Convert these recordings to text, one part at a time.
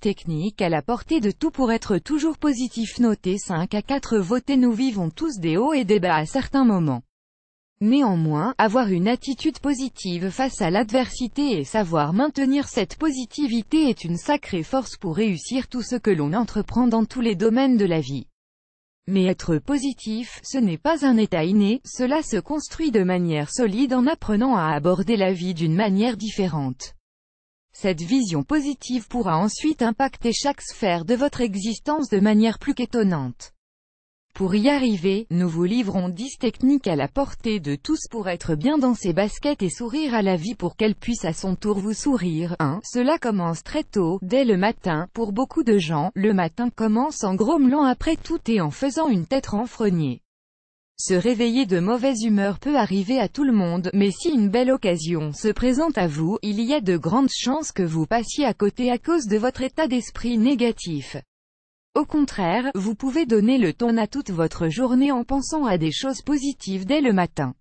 technique à la portée de tout pour être toujours positif. Noté 5 à 4 votés Nous vivons tous des hauts et des bas à certains moments. Néanmoins, avoir une attitude positive face à l'adversité et savoir maintenir cette positivité est une sacrée force pour réussir tout ce que l'on entreprend dans tous les domaines de la vie. Mais être positif, ce n'est pas un état inné, cela se construit de manière solide en apprenant à aborder la vie d'une manière différente. Cette vision positive pourra ensuite impacter chaque sphère de votre existence de manière plus qu'étonnante. Pour y arriver, nous vous livrons 10 techniques à la portée de tous pour être bien dans ses baskets et sourire à la vie pour qu'elle puisse à son tour vous sourire. 1. Cela commence très tôt, dès le matin. Pour beaucoup de gens, le matin commence en grommelant après tout et en faisant une tête renfrognée. Se réveiller de mauvaise humeur peut arriver à tout le monde, mais si une belle occasion se présente à vous, il y a de grandes chances que vous passiez à côté à cause de votre état d'esprit négatif. Au contraire, vous pouvez donner le ton à toute votre journée en pensant à des choses positives dès le matin.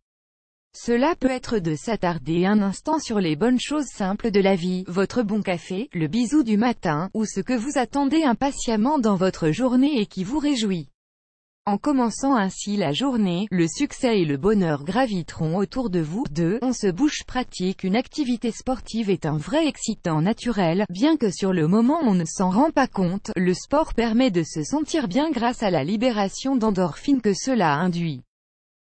Cela peut être de s'attarder un instant sur les bonnes choses simples de la vie, votre bon café, le bisou du matin, ou ce que vous attendez impatiemment dans votre journée et qui vous réjouit. En commençant ainsi la journée, le succès et le bonheur graviteront autour de vous. Deux, On se bouche pratique Une activité sportive est un vrai excitant naturel, bien que sur le moment on ne s'en rend pas compte, le sport permet de se sentir bien grâce à la libération d'endorphines que cela induit.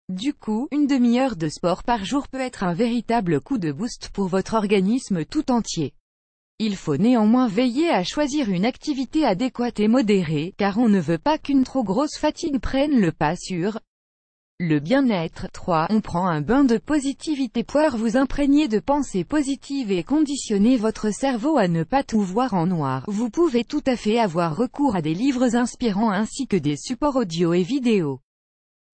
Du coup, une demi-heure de sport par jour peut être un véritable coup de boost pour votre organisme tout entier. Il faut néanmoins veiller à choisir une activité adéquate et modérée, car on ne veut pas qu'une trop grosse fatigue prenne le pas sur le bien-être. 3. On prend un bain de positivité pour vous imprégner de pensées positives et conditionner votre cerveau à ne pas tout voir en noir. Vous pouvez tout à fait avoir recours à des livres inspirants ainsi que des supports audio et vidéo.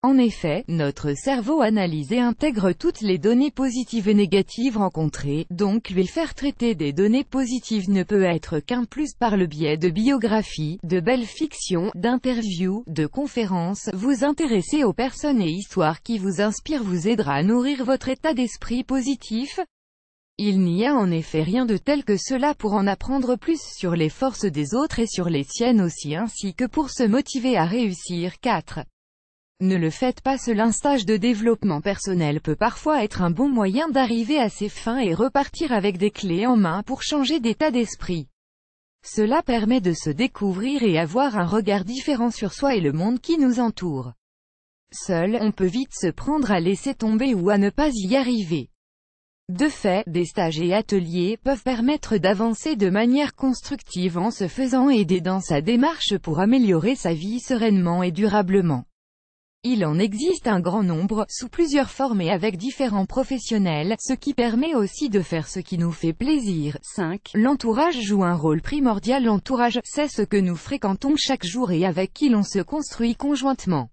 En effet, notre cerveau analyse et intègre toutes les données positives et négatives rencontrées, donc lui faire traiter des données positives ne peut être qu'un plus par le biais de biographies, de belles fictions, d'interviews, de conférences, vous intéresser aux personnes et histoires qui vous inspirent vous aidera à nourrir votre état d'esprit positif, il n'y a en effet rien de tel que cela pour en apprendre plus sur les forces des autres et sur les siennes aussi ainsi que pour se motiver à réussir. 4. Ne le faites pas seul un stage de développement personnel peut parfois être un bon moyen d'arriver à ses fins et repartir avec des clés en main pour changer d'état d'esprit. Cela permet de se découvrir et avoir un regard différent sur soi et le monde qui nous entoure. Seul, on peut vite se prendre à laisser tomber ou à ne pas y arriver. De fait, des stages et ateliers peuvent permettre d'avancer de manière constructive en se faisant aider dans sa démarche pour améliorer sa vie sereinement et durablement. Il en existe un grand nombre, sous plusieurs formes et avec différents professionnels, ce qui permet aussi de faire ce qui nous fait plaisir. 5. L'entourage joue un rôle primordial L'entourage, c'est ce que nous fréquentons chaque jour et avec qui l'on se construit conjointement.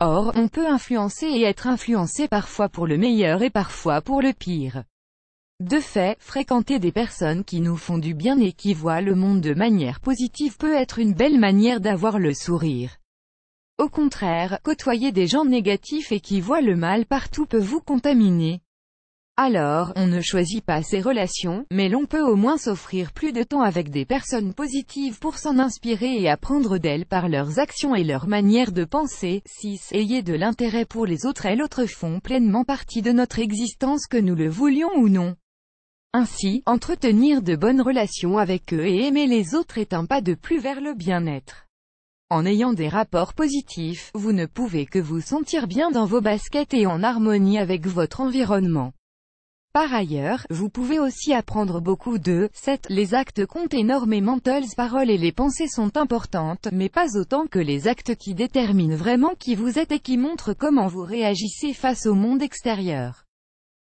Or, on peut influencer et être influencé parfois pour le meilleur et parfois pour le pire. De fait, fréquenter des personnes qui nous font du bien et qui voient le monde de manière positive peut être une belle manière d'avoir le sourire. Au contraire, côtoyer des gens négatifs et qui voient le mal partout peut vous contaminer. Alors, on ne choisit pas ses relations, mais l'on peut au moins s'offrir plus de temps avec des personnes positives pour s'en inspirer et apprendre d'elles par leurs actions et leur manière de penser. 6. Ayez de l'intérêt pour les autres et l'autre font pleinement partie de notre existence que nous le voulions ou non. Ainsi, entretenir de bonnes relations avec eux et aimer les autres est un pas de plus vers le bien-être. En ayant des rapports positifs, vous ne pouvez que vous sentir bien dans vos baskets et en harmonie avec votre environnement. Par ailleurs, vous pouvez aussi apprendre beaucoup de 7. Les actes comptent énormément les paroles et les pensées sont importantes, mais pas autant que les actes qui déterminent vraiment qui vous êtes et qui montrent comment vous réagissez face au monde extérieur.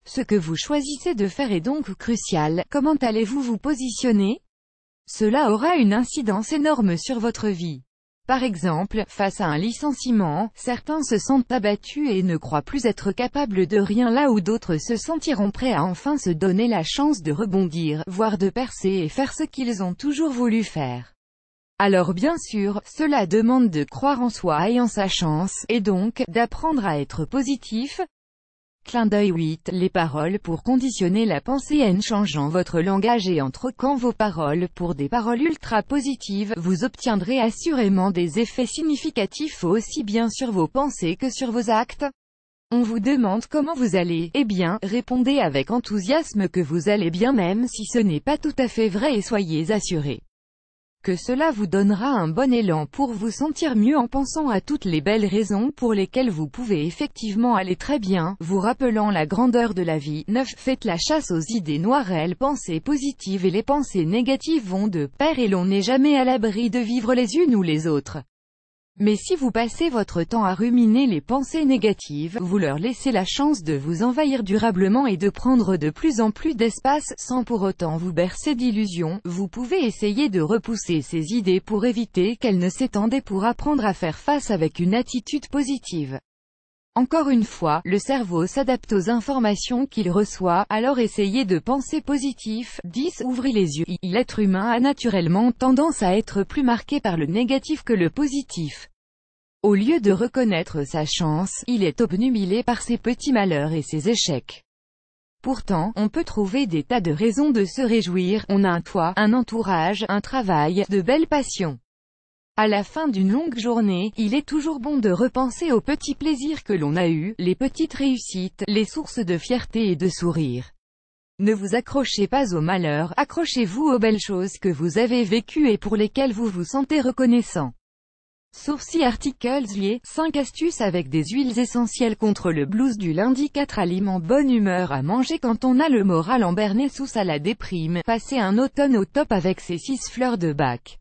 Ce que vous choisissez de faire est donc crucial, comment allez-vous vous positionner Cela aura une incidence énorme sur votre vie. Par exemple, face à un licenciement, certains se sentent abattus et ne croient plus être capables de rien là où d'autres se sentiront prêts à enfin se donner la chance de rebondir, voire de percer et faire ce qu'ils ont toujours voulu faire. Alors bien sûr, cela demande de croire en soi et en sa chance, et donc, d'apprendre à être positif, Clin d'œil 8 Les paroles pour conditionner la pensée en changeant votre langage et en troquant vos paroles pour des paroles ultra positives, vous obtiendrez assurément des effets significatifs aussi bien sur vos pensées que sur vos actes. On vous demande comment vous allez, eh bien, répondez avec enthousiasme que vous allez bien même si ce n'est pas tout à fait vrai et soyez assurés que cela vous donnera un bon élan pour vous sentir mieux en pensant à toutes les belles raisons pour lesquelles vous pouvez effectivement aller très bien, vous rappelant la grandeur de la vie. 9. Faites la chasse aux idées noires pensées positives et les pensées négatives vont de pair et l'on n'est jamais à l'abri de vivre les unes ou les autres. Mais si vous passez votre temps à ruminer les pensées négatives, vous leur laissez la chance de vous envahir durablement et de prendre de plus en plus d'espace, sans pour autant vous bercer d'illusions, vous pouvez essayer de repousser ces idées pour éviter qu'elles ne s'étendent et pour apprendre à faire face avec une attitude positive. Encore une fois, le cerveau s'adapte aux informations qu'il reçoit, alors essayez de penser positif. 10. Ouvrez les yeux. L'être humain a naturellement tendance à être plus marqué par le négatif que le positif. Au lieu de reconnaître sa chance, il est obnubilé par ses petits malheurs et ses échecs. Pourtant, on peut trouver des tas de raisons de se réjouir, on a un toit, un entourage, un travail, de belles passions. À la fin d'une longue journée, il est toujours bon de repenser aux petits plaisirs que l'on a eus, les petites réussites, les sources de fierté et de sourire. Ne vous accrochez pas au malheur, accrochez-vous aux belles choses que vous avez vécues et pour lesquelles vous vous sentez reconnaissant. Sourcils Articles liés, 5 astuces avec des huiles essentielles contre le blues du lundi 4 aliments bonne humeur à manger quand on a le moral en sous à la déprime, passez un automne au top avec ses 6 fleurs de bac.